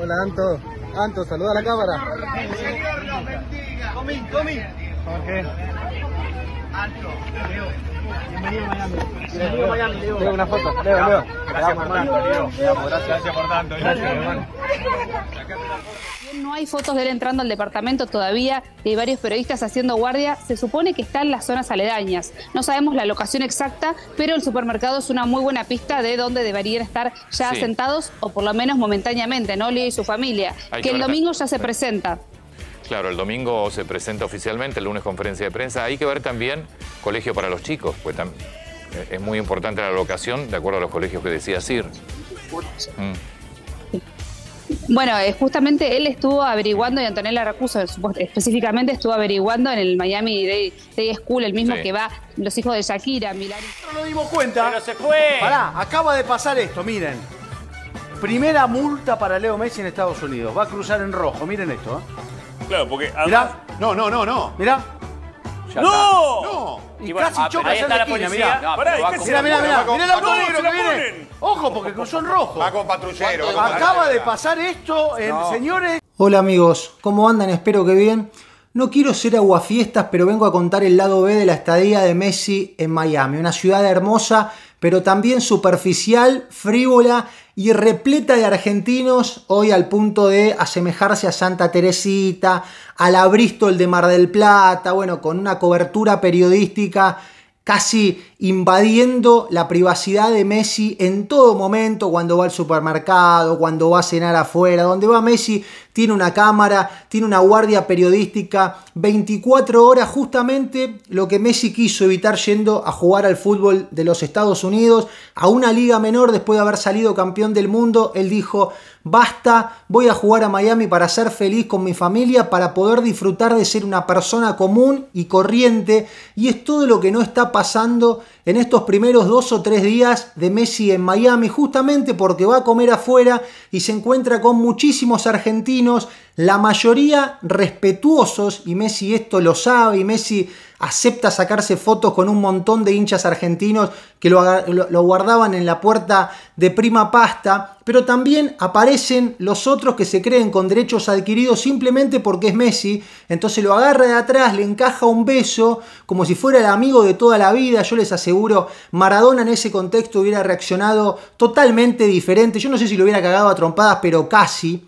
Hola, Anto. Anto, saluda a la cámara. Señor los bendiga. Comí, comí. Jorge. Anto, Leo una foto. por tanto. No hay fotos de él entrando al departamento todavía y hay varios periodistas haciendo guardia. Se supone que está en las zonas aledañas. No sabemos la locación exacta, pero el supermercado es una muy buena pista de dónde deberían estar ya sentados asentados o por lo menos momentáneamente, ¿no? y su familia. que el domingo ya se presenta. Claro, el domingo se presenta oficialmente, el lunes conferencia de prensa. Hay que ver también colegio para los chicos, pues eh, es muy importante la locación de acuerdo a los colegios que decía Sir. Mm. Bueno, eh, justamente él estuvo averiguando, y Antonella Racuso específicamente estuvo averiguando en el Miami Day, School, el mismo que va los hijos de Shakira, Milán. No nos dimos cuenta. Pero se fue. acaba de pasar esto, miren. Primera multa para Leo Messi en Estados Unidos. Va a cruzar en rojo, miren esto. ¿eh? claro, porque... No, no, no, no. Mirá. ¡No! Está. ¡No! Y, casi ah, choca ahí está la policía. Mirá. mirá, mirá, mirá, el auto que viene. Ojo, porque son rojos. rojo. Va con patrullero. Acaba de pasar esto, eh, señores. Hola amigos, ¿cómo andan? Espero que bien. No quiero ser aguafiestas, pero vengo a contar el lado B de la estadía de Messi en Miami, una ciudad hermosa, pero también superficial, frívola y repleta de argentinos, hoy al punto de asemejarse a Santa Teresita, a la Bristol de Mar del Plata, bueno, con una cobertura periodística casi invadiendo la privacidad de Messi en todo momento, cuando va al supermercado, cuando va a cenar afuera, donde va Messi, tiene una cámara, tiene una guardia periodística, 24 horas justamente lo que Messi quiso evitar yendo a jugar al fútbol de los Estados Unidos, a una liga menor después de haber salido campeón del mundo, él dijo, basta, voy a jugar a Miami para ser feliz con mi familia, para poder disfrutar de ser una persona común y corriente. Y es todo lo que no está pasando en estos primeros dos o tres días de Messi en Miami, justamente porque va a comer afuera y se encuentra con muchísimos argentinos, la mayoría respetuosos, y Messi esto lo sabe, y Messi acepta sacarse fotos con un montón de hinchas argentinos que lo, lo, guardaban en la puerta de prima pasta, pero también aparecen los otros que se creen con derechos adquiridos simplemente porque es Messi, entonces lo agarra de atrás, le encaja un beso, como si fuera el amigo de toda la vida, yo les aseguro, seguro Maradona en ese contexto hubiera reaccionado totalmente diferente. Yo no sé si lo hubiera cagado a trompadas, pero casi.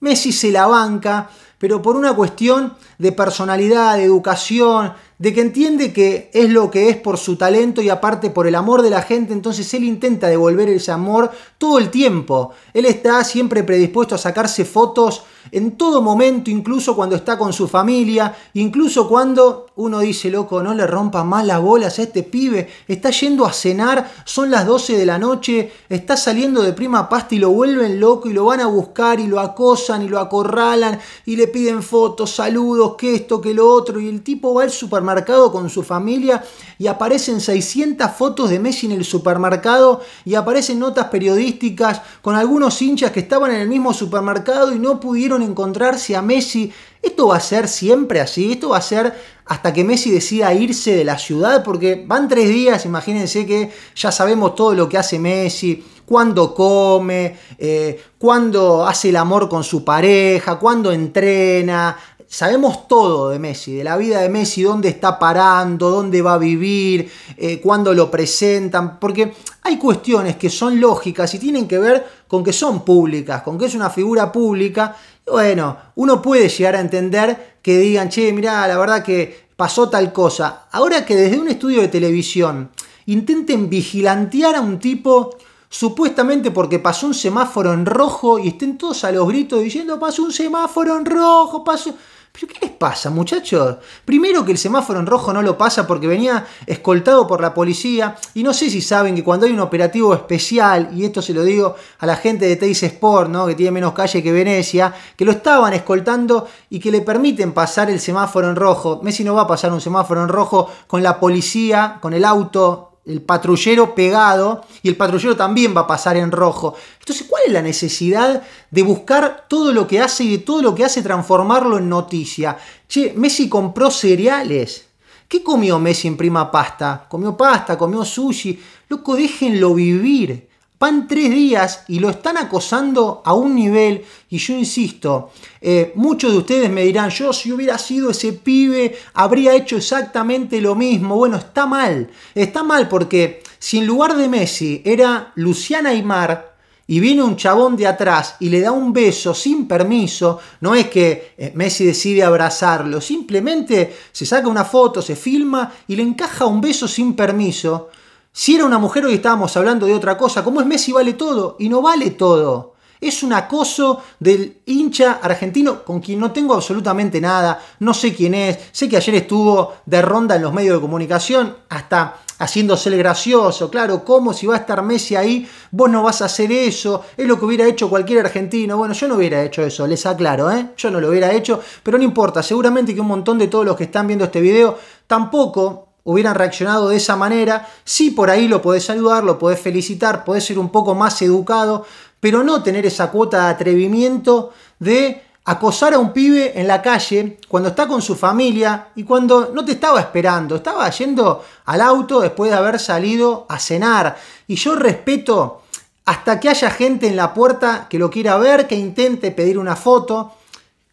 Messi se la banca, pero por una cuestión de personalidad, de educación, de que entiende que es lo que es por su talento y aparte por el amor de la gente, entonces él intenta devolver ese amor todo el tiempo. Él está siempre predispuesto a sacarse fotos en todo momento, incluso cuando está con su familia, incluso cuando uno dice, loco, no le rompa más las bolas a este pibe, está yendo a cenar, son las 12 de la noche, está saliendo de prima pasta y lo vuelven loco y lo van a buscar y lo acosan y lo acorralan y le piden fotos, saludos, que esto, que lo otro, y el tipo va al supermercado con su familia y aparecen 600 fotos de Messi en el supermercado y aparecen notas periodísticas con algunos hinchas que estaban en el mismo supermercado y no pudieron encontrarse a Messi. Esto va a ser siempre así, esto va a ser hasta que Messi decida irse de la ciudad, porque van tres días, imagínense que ya sabemos todo lo que hace Messi, cuándo come, cuando eh, cuándo hace el amor con su pareja, cuándo entrena, Sabemos todo de Messi, de la vida de Messi, dónde está parando, dónde va a vivir, cuando eh, cuándo lo presentan, porque hay cuestiones que son lógicas y tienen que ver con que son públicas, con que es una figura pública, bueno, uno puede llegar a entender que digan, che, mirá, la verdad que pasó tal cosa. Ahora que desde un estudio de televisión intenten vigilantear a un tipo supuestamente porque pasó un semáforo en rojo y estén todos a los gritos diciendo, pasó un semáforo en rojo, pasó... ¿Pero qué les pasa, muchachos? Primero que el semáforo en rojo no lo pasa porque venía escoltado por la policía. Y no sé si saben que cuando hay un operativo especial, y esto se lo digo a la gente de Teis Sport, ¿no? que tiene menos calle que Venecia, que lo estaban escoltando y que le permiten pasar el semáforo en rojo. Messi no va a pasar un semáforo en rojo con la policía, con el auto el patrullero pegado y el patrullero también va a pasar en rojo. Entonces, ¿cuál es la necesidad de buscar todo lo que hace y de todo lo que hace transformarlo en noticia? Che, Messi compró cereales. ¿Qué comió Messi en prima pasta? Comió pasta, comió sushi. Loco, déjenlo vivir. Van tres días y lo están acosando a un nivel, y yo insisto, eh, muchos de ustedes me dirán, yo si hubiera sido ese pibe, habría hecho exactamente lo mismo. Bueno, está mal, está mal porque si en lugar de Messi era Luciana Aymar, y viene un chabón de atrás y le da un beso sin permiso, no es que eh, Messi decide abrazarlo, simplemente se saca una foto, se filma y le encaja un beso sin permiso. Si era una mujer hoy estábamos hablando de otra cosa, como es Messi vale todo y no vale todo. Es un acoso del hincha argentino con quien no tengo absolutamente nada, no sé quién es, sé que ayer estuvo de ronda en los medios de comunicación, hasta haciéndose el gracioso, claro, ¿cómo si va a estar Messi ahí? Vos no vas a hacer eso, es lo que hubiera hecho cualquier argentino, bueno, yo no hubiera hecho eso, les aclaro, ¿eh? yo no lo hubiera hecho, pero no importa, seguramente que un montón de todos los que están viendo este video tampoco hubieran reaccionado de esa manera. Sí, por ahí lo podés saludar, lo podés felicitar, podés ser un poco más educado, pero no tener esa cuota de atrevimiento de acosar a un pibe en la calle cuando está con su familia y cuando no te estaba esperando, estaba yendo al auto después de haber salido a cenar. Y yo respeto hasta que haya gente en la puerta que lo quiera ver, que intente pedir una foto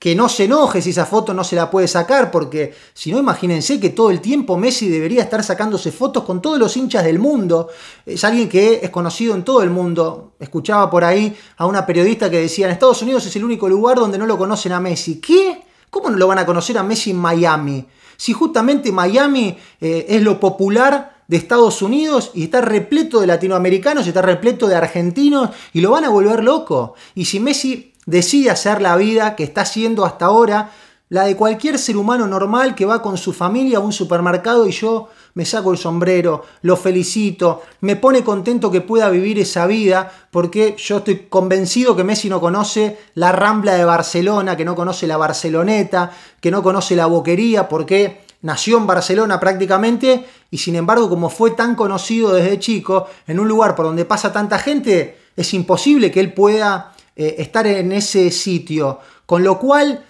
que no se enoje si esa foto no se la puede sacar, porque si no, imagínense que todo el tiempo Messi debería estar sacándose fotos con todos los hinchas del mundo. Es alguien que es conocido en todo el mundo. Escuchaba por ahí a una periodista que decía, en Estados Unidos es el único lugar donde no lo conocen a Messi. ¿Qué? ¿Cómo no lo van a conocer a Messi en Miami? Si justamente Miami eh, es lo popular de Estados Unidos y está repleto de latinoamericanos, está repleto de argentinos y lo van a volver loco. Y si Messi decide hacer la vida que está siendo hasta ahora, la de cualquier ser humano normal que va con su familia a un supermercado y yo me saco el sombrero, lo felicito, me pone contento que pueda vivir esa vida, porque yo estoy convencido que Messi no conoce la Rambla de Barcelona, que no conoce la Barceloneta, que no conoce la Boquería, porque nació en Barcelona prácticamente y sin embargo como fue tan conocido desde chico, en un lugar por donde pasa tanta gente, es imposible que él pueda eh, estar en ese sitio. Con lo cual,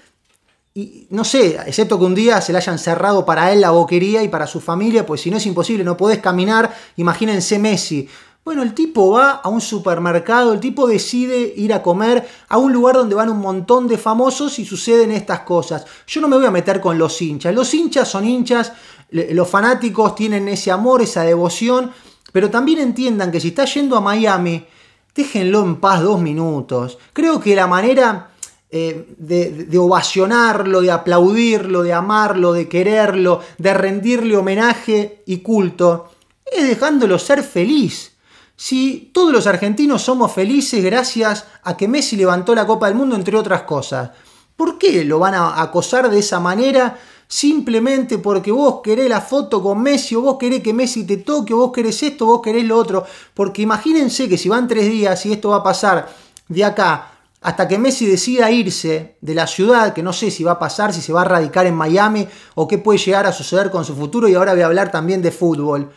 y, no sé, excepto que un día se le hayan cerrado para él la boquería y para su familia, pues si no es imposible, no podés caminar. Imagínense Messi. Bueno, el tipo va a un supermercado, el tipo decide ir a comer a un lugar donde van un montón de famosos y suceden estas cosas. Yo no me voy a meter con los hinchas. Los hinchas son hinchas, los fanáticos tienen ese amor, esa devoción, pero también entiendan que si está yendo a Miami, déjenlo en paz dos minutos. Creo que la manera eh, de, de, ovacionarlo, de aplaudirlo, de amarlo, de quererlo, de rendirle homenaje y culto, es dejándolo ser feliz. Si todos los argentinos somos felices gracias a que Messi levantó la Copa del Mundo, entre otras cosas, ¿por qué lo van a acosar de esa manera simplemente porque vos querés la foto con Messi o vos querés que Messi te toque o vos querés esto, vos querés lo otro. Porque imagínense que si van tres días y esto va a pasar de acá hasta que Messi decida irse de la ciudad, que no sé si va a pasar, si se va a radicar en Miami o qué puede llegar a suceder con su futuro, y ahora voy a hablar también de fútbol.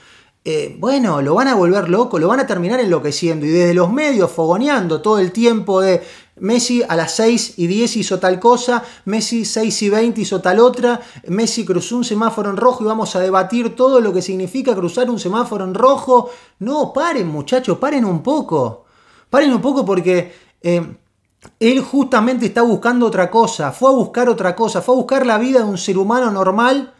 Eh, bueno, lo van a volver loco, lo van a terminar enloqueciendo y desde los medios fogoneando todo el tiempo de Messi a las 6 y 10 hizo tal cosa, Messi 6 y 20 hizo tal otra, Messi cruzó un semáforo en rojo y vamos a debatir todo lo que significa cruzar un semáforo en rojo. No, paren muchachos, paren un poco. Paren un poco porque eh, él justamente está buscando otra cosa, fue a buscar otra cosa, fue a buscar la vida de un ser humano normal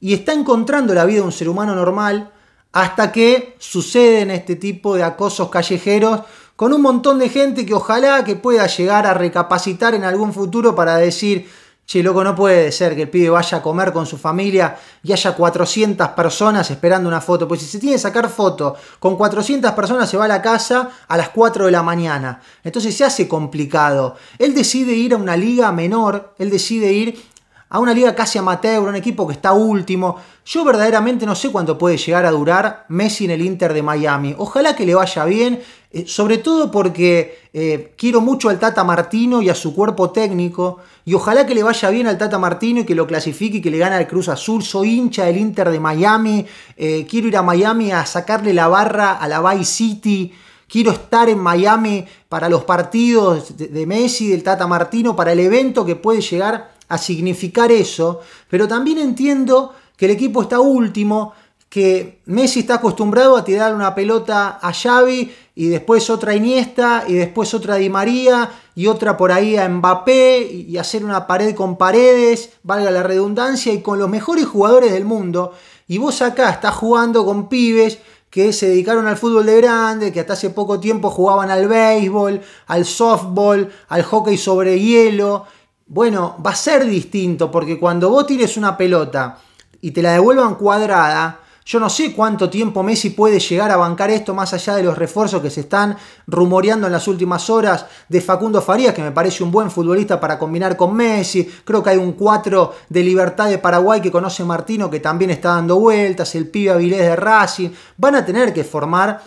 y está encontrando la vida de un ser humano normal hasta que suceden este tipo de acosos callejeros con un montón de gente que ojalá que pueda llegar a recapacitar en algún futuro para decir, che, loco, no puede ser que el pibe vaya a comer con su familia y haya 400 personas esperando una foto. Pues si se tiene que sacar foto con 400 personas se va a la casa a las 4 de la mañana. Entonces se hace complicado. Él decide ir a una liga menor, él decide ir a una liga casi amateur, un equipo que está último. Yo verdaderamente no sé cuánto puede llegar a durar Messi en el Inter de Miami. Ojalá que le vaya bien, eh, sobre todo porque eh, quiero mucho al Tata Martino y a su cuerpo técnico. Y ojalá que le vaya bien al Tata Martino y que lo clasifique y que le gane al Cruz Azul. Soy hincha del Inter de Miami. Eh, quiero ir a Miami a sacarle la barra a la Bay City. Quiero estar en Miami para los partidos de Messi, del Tata Martino, para el evento que puede llegar a significar eso, pero también entiendo que el equipo está último, que Messi está acostumbrado a tirar una pelota a Xavi y después otra a Iniesta y después otra a Di María y otra por ahí a Mbappé y hacer una pared con paredes, valga la redundancia, y con los mejores jugadores del mundo. Y vos acá estás jugando con pibes que se dedicaron al fútbol de grande, que hasta hace poco tiempo jugaban al béisbol, al softball, al hockey sobre hielo bueno, va a ser distinto porque cuando vos tires una pelota y te la devuelvan cuadrada, yo no sé cuánto tiempo Messi puede llegar a bancar esto más allá de los refuerzos que se están rumoreando en las últimas horas de Facundo Farías, que me parece un buen futbolista para combinar con Messi. Creo que hay un 4 de Libertad de Paraguay que conoce Martino, que también está dando vueltas, el pibe Avilés de Racing. Van a tener que formar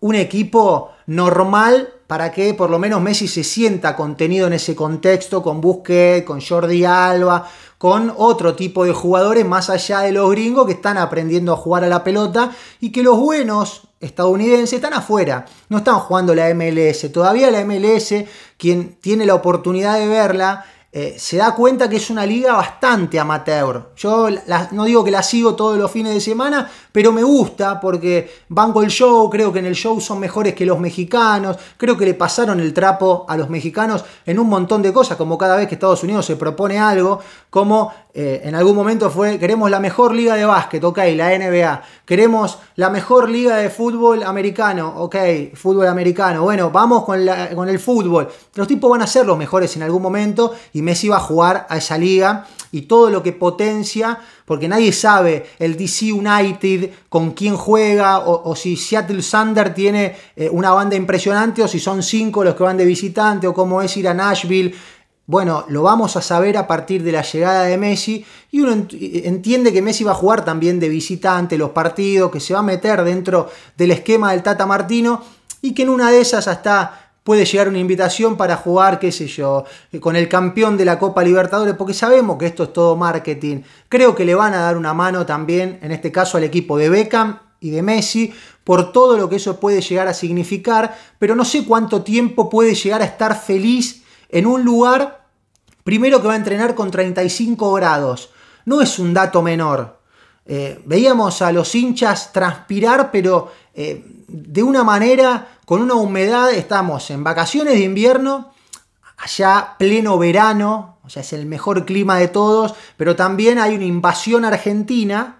un equipo normal para que por lo menos Messi se sienta contenido en ese contexto con Busquets, con Jordi Alba, con otro tipo de jugadores más allá de los gringos que están aprendiendo a jugar a la pelota y que los buenos estadounidenses están afuera, no están jugando la MLS. Todavía la MLS, quien tiene la oportunidad de verla, eh, se da cuenta que es una liga bastante amateur. Yo no digo que la sigo todos los fines de semana, pero me gusta porque van con el show, creo que en el show son mejores que los mexicanos, creo que le pasaron el trapo a los mexicanos en un montón de cosas, como cada vez que Estados Unidos se propone algo, como eh, en algún momento fue, queremos la mejor liga de básquet, ok, la NBA, queremos la mejor liga de fútbol americano, ok, fútbol americano, bueno, vamos con, con el fútbol. Los tipos van a ser los mejores en algún momento y y Messi va a jugar a esa liga y todo lo que potencia, porque nadie sabe el DC United con quién juega, o, si Seattle Thunder tiene eh, una banda impresionante, o si son cinco los que van de visitante, o cómo es ir a Nashville. Bueno, lo vamos a saber a partir de la llegada de Messi y uno entiende que Messi va a jugar también de visitante los partidos, que se va a meter dentro del esquema del Tata Martino y que en una de esas hasta puede llegar una invitación para jugar, qué sé yo, con el campeón de la Copa Libertadores, porque sabemos que esto es todo marketing. Creo que le van a dar una mano también, en este caso, al equipo de Beckham y de Messi, por todo lo que eso puede llegar a significar, pero no sé cuánto tiempo puede llegar a estar feliz en un lugar, primero que va a entrenar con 35 grados. No es un dato menor, eh, veíamos a los hinchas transpirar, pero eh, de una manera, con una humedad, estamos en vacaciones de invierno, allá pleno verano, o sea, es el mejor clima de todos, pero también hay una invasión argentina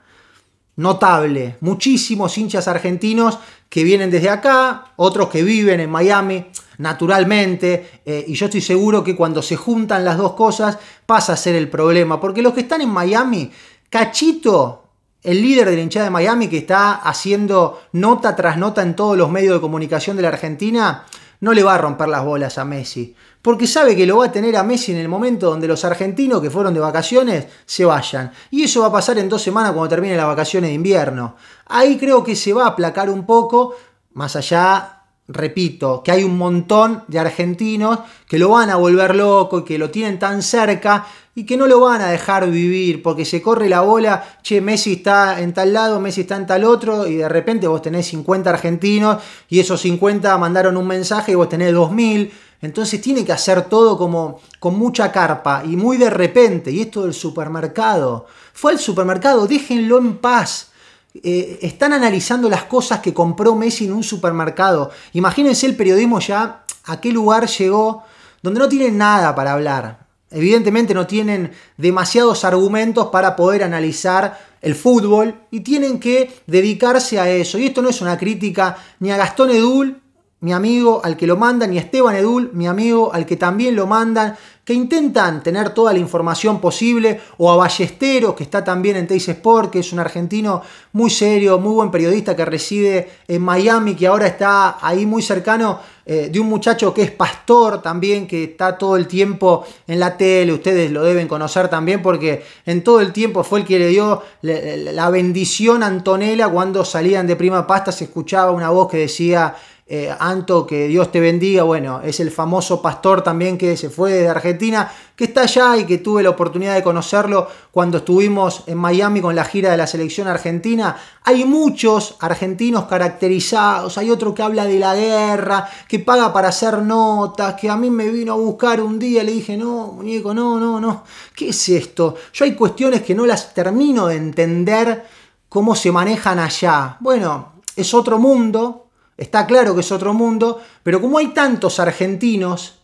notable. Muchísimos hinchas argentinos que vienen desde acá, otros que viven en Miami, naturalmente, eh, y yo estoy seguro que cuando se juntan las dos cosas pasa a ser el problema, porque los que están en Miami, cachito el líder de la hinchada de Miami que está haciendo nota tras nota en todos los medios de comunicación de la Argentina, no le va a romper las bolas a Messi. Porque sabe que lo va a tener a Messi en el momento donde los argentinos que fueron de vacaciones se vayan. Y eso va a pasar en dos semanas cuando termine las vacaciones de invierno. Ahí creo que se va a aplacar un poco, más allá, repito, que hay un montón de argentinos que lo van a volver loco y que lo tienen tan cerca y que no lo van a dejar vivir porque se corre la bola, che, Messi está en tal lado, Messi está en tal otro y de repente vos tenés 50 argentinos y esos 50 mandaron un mensaje y vos tenés 2000. Entonces tiene que hacer todo como con mucha carpa y muy de repente. Y esto del supermercado. Fue al supermercado, déjenlo en paz. Eh, están analizando las cosas que compró Messi en un supermercado. Imagínense el periodismo ya a qué lugar llegó donde no tiene nada para hablar. Evidentemente no tienen demasiados argumentos para poder analizar el fútbol y tienen que dedicarse a eso. Y esto no es una crítica ni a Gastón Edul, mi amigo al que lo mandan, ni a Esteban Edul, mi amigo al que también lo mandan, que intentan tener toda la información posible, o a Ballesteros, que está también en Teis Sport, que es un argentino muy serio, muy buen periodista que reside en Miami, que ahora está ahí muy cercano eh, de un muchacho que es pastor también, que está todo el tiempo en la tele, ustedes lo deben conocer también porque en todo el tiempo fue el que le dio la bendición a Antonella cuando salían de prima pasta, se escuchaba una voz que decía eh, Anto, que Dios te bendiga, bueno, es el famoso pastor también que se fue de Argentina, que está allá y que tuve la oportunidad de conocerlo cuando estuvimos en Miami con la gira de la selección argentina. Hay muchos argentinos caracterizados, hay otro que habla de la guerra, que paga para hacer notas, que a mí me vino a buscar un día, le dije, no, muñeco, no, no, no, ¿qué es esto? Yo hay cuestiones que no las termino de entender cómo se manejan allá. Bueno, es otro mundo, Está claro que es otro mundo, pero como hay tantos argentinos,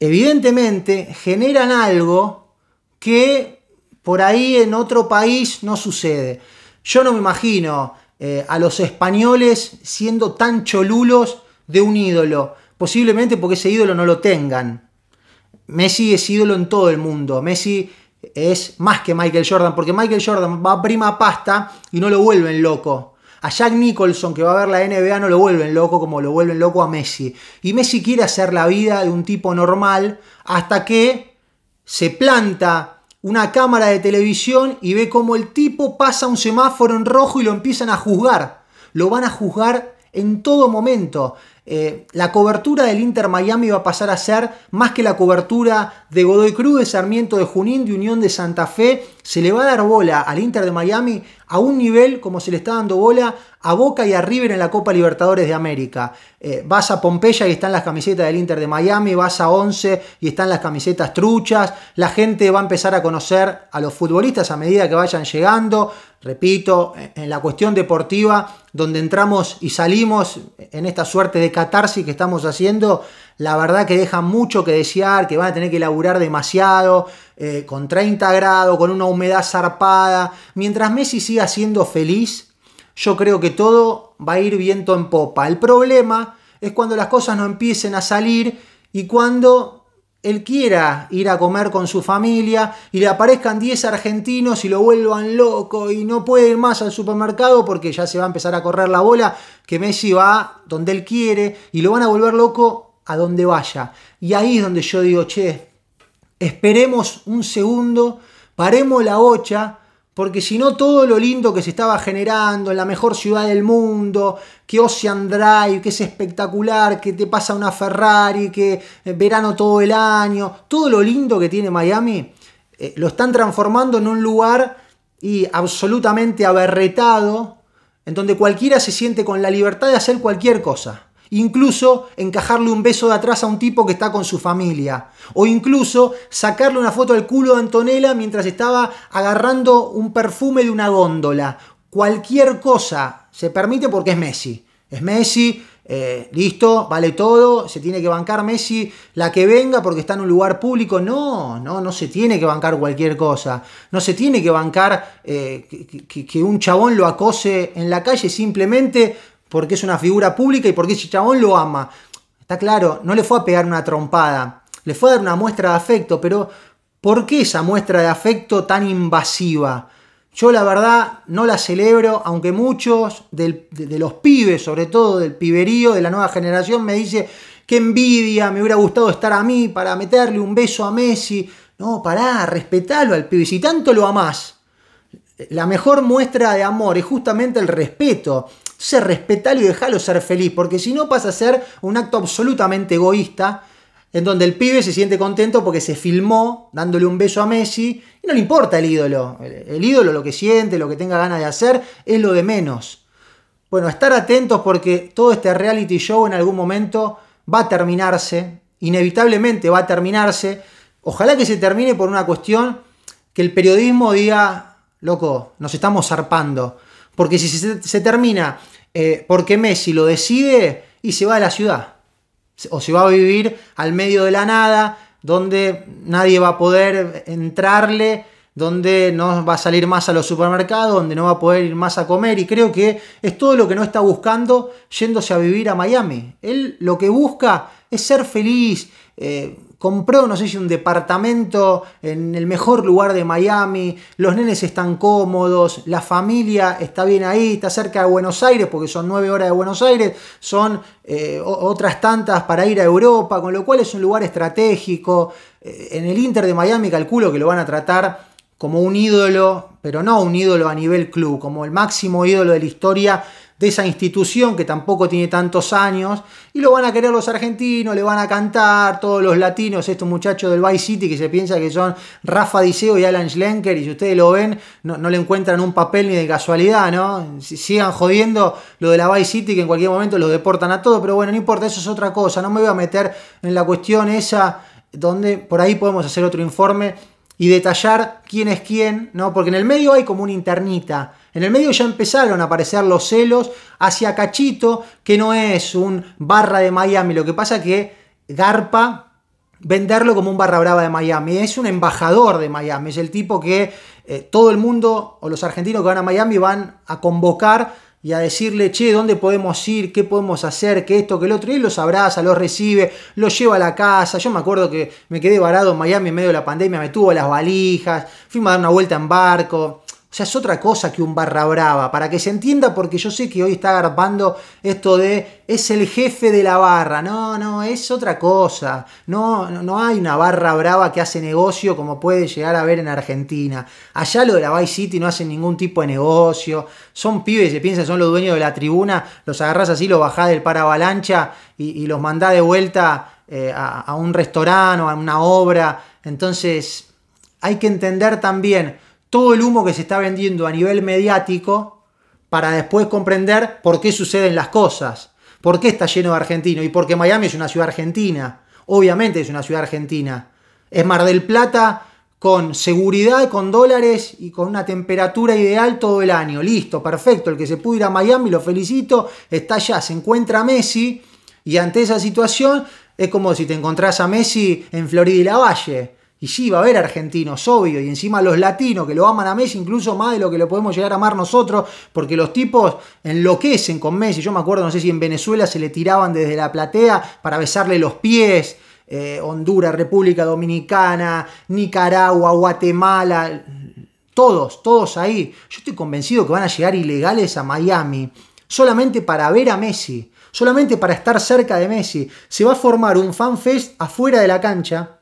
evidentemente generan algo que por ahí en otro país no sucede. Yo no me imagino eh, a los españoles siendo tan cholulos de un ídolo, posiblemente porque ese ídolo no lo tengan. Messi es ídolo en todo el mundo. Messi es más que Michael Jordan, porque Michael Jordan va a prima pasta y no lo vuelven loco. A Jack Nicholson, que va a ver la NBA, no lo vuelven loco como lo vuelven loco a Messi. Y Messi quiere hacer la vida de un tipo normal hasta que se planta una cámara de televisión y ve cómo el tipo pasa un semáforo en rojo y lo empiezan a juzgar. Lo van a juzgar en todo momento. Eh, la cobertura del Inter Miami va a pasar a ser más que la cobertura de Godoy Cruz, de Sarmiento de Junín, de Unión de Santa Fe. Se le va a dar bola al Inter de Miami a un nivel como se le está dando bola a Boca y a River en la Copa Libertadores de América. Eh, vas a Pompeya y están las camisetas del Inter de Miami, vas a Once y están las camisetas truchas. La gente va a empezar a conocer a los futbolistas a medida que vayan llegando repito, en la cuestión deportiva, donde entramos y salimos en esta suerte de catarsis que estamos haciendo, la verdad que deja mucho que desear, que van a tener que laburar demasiado, eh, con 30 grados, con una humedad zarpada. Mientras Messi siga siendo feliz, yo creo que todo va a ir viento en popa. El problema es cuando las cosas no empiecen a salir y cuando él quiera ir a comer con su familia y le aparezcan 10 argentinos y lo vuelvan loco y no puede ir más al supermercado porque ya se va a empezar a correr la bola, que Messi va donde él quiere y lo van a volver loco a donde vaya. Y ahí es donde yo digo, che, esperemos un segundo, paremos la ocha porque si no, todo lo lindo que se estaba generando en la mejor ciudad del mundo, que Ocean Drive, que es espectacular, que te pasa una Ferrari, que eh, verano todo el año, todo lo lindo que tiene Miami, eh, lo están transformando en un lugar y absolutamente aberretado, en donde cualquiera se siente con la libertad de hacer cualquier cosa. Incluso encajarle un beso de atrás a un tipo que está con su familia. O incluso sacarle una foto al culo de Antonella mientras estaba agarrando un perfume de una góndola. Cualquier cosa se permite porque es Messi. Es Messi, eh, listo, vale todo, se tiene que bancar Messi la que venga porque está en un lugar público. No, no, no se tiene que bancar cualquier cosa. No se tiene que bancar eh, que, que un chabón lo acose en la calle simplemente porque es una figura pública y porque ese chabón lo ama. Está claro, no le fue a pegar una trompada, le fue a dar una muestra de afecto, pero ¿por qué esa muestra de afecto tan invasiva? Yo la verdad no la celebro, aunque muchos de, los pibes, sobre todo del piberío, de la nueva generación, me dice que envidia, me hubiera gustado estar a mí para meterle un beso a Messi. No, pará, respetalo al pibe. Si tanto lo amás, la mejor muestra de amor es justamente el respeto. Entonces respetalo y déjalo ser feliz, porque si no pasa a ser un acto absolutamente egoísta, en donde el pibe se siente contento porque se filmó dándole un beso a Messi, y no le importa el ídolo. El, ídolo lo que siente, lo que tenga ganas de hacer, es lo de menos. Bueno, estar atentos porque todo este reality show en algún momento va a terminarse, inevitablemente va a terminarse. Ojalá que se termine por una cuestión que el periodismo diga, loco, nos estamos zarpando porque si se, termina eh, porque Messi lo decide y se va a la ciudad. O se va a vivir al medio de la nada, donde nadie va a poder entrarle, donde no va a salir más a los supermercados, donde no va a poder ir más a comer. Y creo que es todo lo que no está buscando yéndose a vivir a Miami. Él lo que busca es ser feliz. Eh, compró, no sé si un departamento en el mejor lugar de Miami, los nenes están cómodos, la familia está bien ahí, está cerca de Buenos Aires, porque son nueve horas de Buenos Aires, son eh, otras tantas para ir a Europa, con lo cual es un lugar estratégico. Eh, en el Inter de Miami calculo que lo van a tratar como un ídolo, pero no un ídolo a nivel club, como el máximo ídolo de la historia de esa institución que tampoco tiene tantos años, y lo van a querer los argentinos, le van a cantar todos los latinos, estos muchachos del Vice City que se piensa que son Rafa Diceo y Alan Schlenker, y si ustedes lo ven, no, le encuentran un papel ni de casualidad, ¿no? sigan jodiendo lo de la Vice City que en cualquier momento los deportan a todos, pero bueno, no importa, eso es otra cosa, no me voy a meter en la cuestión esa donde por ahí podemos hacer otro informe y detallar quién es quién, ¿no? Porque en el medio hay como una internita en el medio ya empezaron a aparecer los celos hacia Cachito, que no es un barra de Miami. Lo que pasa que Garpa venderlo como un barra brava de Miami. Es un embajador de Miami. Es el tipo que eh, todo el mundo o los argentinos que van a Miami van a convocar y a decirle, che, ¿dónde podemos ir? ¿Qué podemos hacer? ¿Qué esto? ¿Qué el otro? Y él los abraza, los recibe, los lleva a la casa. Yo me acuerdo que me quedé varado en Miami en medio de la pandemia, me tuvo las valijas, fui a dar una vuelta en barco. O sea, es otra cosa que un barra brava, para que se entienda, porque yo sé que hoy está agarpando esto de es el jefe de la barra. No, no, es otra cosa. No, no hay una barra brava que hace negocio como puede llegar a ver en Argentina. Allá lo de la Vice City no hacen ningún tipo de negocio. Son pibes, se piensan, son los dueños de la tribuna. Los agarras así, los bajás del paravalancha y, y los mandás de vuelta eh, a un restaurante o a una obra. Entonces, hay que entender también todo el humo que se está vendiendo a nivel mediático para después comprender por qué suceden las cosas, por qué está lleno de argentinos y porque Miami es una ciudad argentina. Obviamente es una ciudad argentina. Es Mar del Plata con seguridad, con dólares y con una temperatura ideal todo el año. Listo, perfecto. El que se pudo ir a Miami, lo felicito, está allá, se encuentra Messi y ante esa situación es como si te encontrás a Messi en Florida y la Valle. Y sí, va a haber argentinos, obvio, y encima los latinos que lo aman a Messi incluso más de lo que lo podemos llegar a amar nosotros, porque los tipos enloquecen con Messi. Yo me acuerdo, no sé si en Venezuela se le tiraban desde la platea para besarle los pies. Eh, Honduras, República Dominicana, Nicaragua, Guatemala, todos, todos ahí. Yo estoy convencido que van a llegar ilegales a Miami solamente para ver a Messi, solamente para estar cerca de Messi. Se va a formar un fanfest afuera de la cancha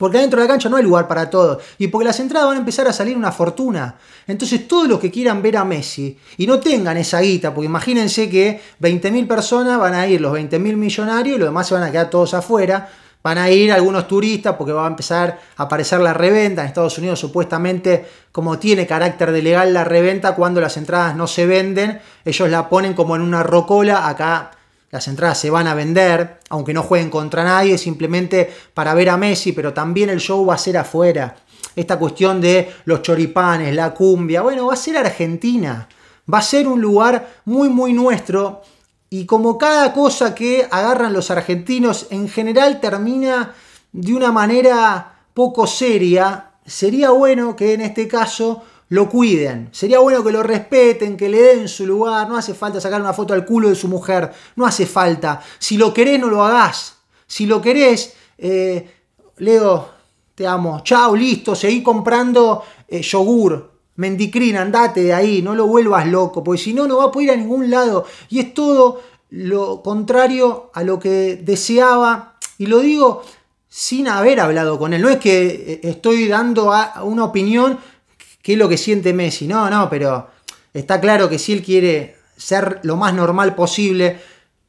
porque adentro de la cancha no hay lugar para todos. Y porque las entradas van a empezar a salir una fortuna. Entonces todos los que quieran ver a Messi y no tengan esa guita, porque imagínense que 20.000 personas van a ir, los 20.000 millonarios, y los demás se van a quedar todos afuera. Van a ir algunos turistas porque va a empezar a aparecer la reventa. En Estados Unidos supuestamente, como tiene carácter de legal la reventa, cuando las entradas no se venden, ellos la ponen como en una rocola. Acá las entradas se van a vender, aunque no jueguen contra nadie, simplemente para ver a Messi, pero también el show va a ser afuera. Esta cuestión de los choripanes, la cumbia, bueno, va a ser Argentina. Va a ser un lugar muy, muy nuestro. Y como cada cosa que agarran los argentinos, en general termina de una manera poco seria, sería bueno que en este caso lo cuiden. Sería bueno que lo respeten, que le den su lugar. No hace falta sacar una foto al culo de su mujer. No hace falta. Si lo querés, no lo hagas. Si lo querés, eh, Leo, te amo. Chao, listo. Seguí comprando eh, yogur. Mendicrina, andate de ahí. No lo vuelvas loco. Porque si no, no va a poder ir a ningún lado. Y es todo lo contrario a lo que deseaba. Y lo digo sin haber hablado con él. No es que eh, estoy dando a una opinión ¿Qué es lo que siente Messi? No, no, pero está claro que si él quiere ser lo más normal posible,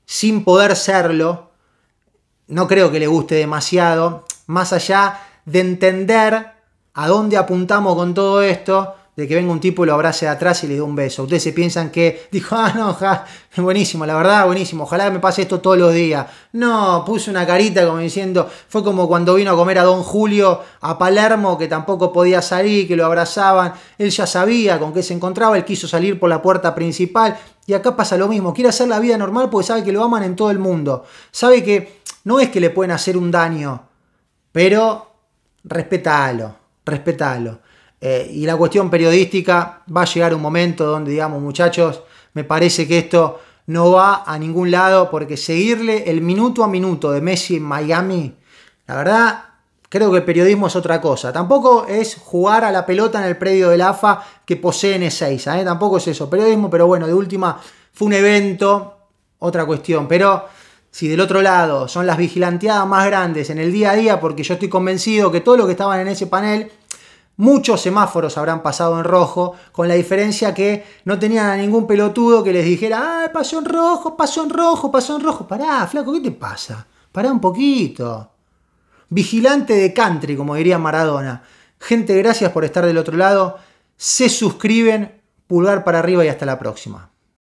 sin poder serlo, no creo que le guste demasiado, más allá de entender a dónde apuntamos con todo esto de que venga un tipo y lo abrace de atrás y le dé un beso. Ustedes se piensan que dijo, ah, no, ja, buenísimo, la verdad, buenísimo, ojalá me pase esto todos los días. No, puse una carita como diciendo, fue como cuando vino a comer a Don Julio a Palermo, que tampoco podía salir, que lo abrazaban. Él ya sabía con qué se encontraba, él quiso salir por la puerta principal. Y acá pasa lo mismo, quiere hacer la vida normal porque sabe que lo aman en todo el mundo. Sabe que no es que le pueden hacer un daño, pero respétalo, respetalo. Eh, y la cuestión periodística va a llegar un momento donde digamos, muchachos, me parece que esto no va a ningún lado porque seguirle el minuto a minuto de Messi en Miami, la verdad, creo que el periodismo es otra cosa. Tampoco es jugar a la pelota en el predio del AFA que poseen Ezeiza, ¿eh? tampoco es eso. Periodismo, pero bueno, de última fue un evento, otra cuestión. Pero si del otro lado son las vigilanteadas más grandes en el día a día, porque yo estoy convencido que todos los que estaban en ese panel Muchos semáforos habrán pasado en rojo, con la diferencia que no tenían a ningún pelotudo que les dijera, ah, pasó en rojo, pasó en rojo, pasó en rojo. Pará, flaco, ¿qué te pasa? Pará un poquito. Vigilante de country, como diría Maradona. Gente, gracias por estar del otro lado. Se suscriben, pulgar para arriba y hasta la próxima.